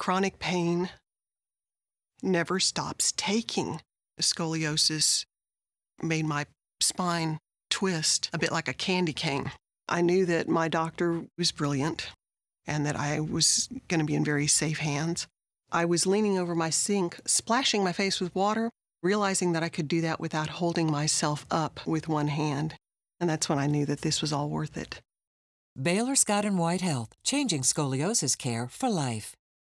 chronic pain, never stops taking. scoliosis made my spine twist a bit like a candy cane. I knew that my doctor was brilliant and that I was going to be in very safe hands. I was leaning over my sink, splashing my face with water, realizing that I could do that without holding myself up with one hand. And that's when I knew that this was all worth it. Baylor Scott and White Health, changing scoliosis care for life.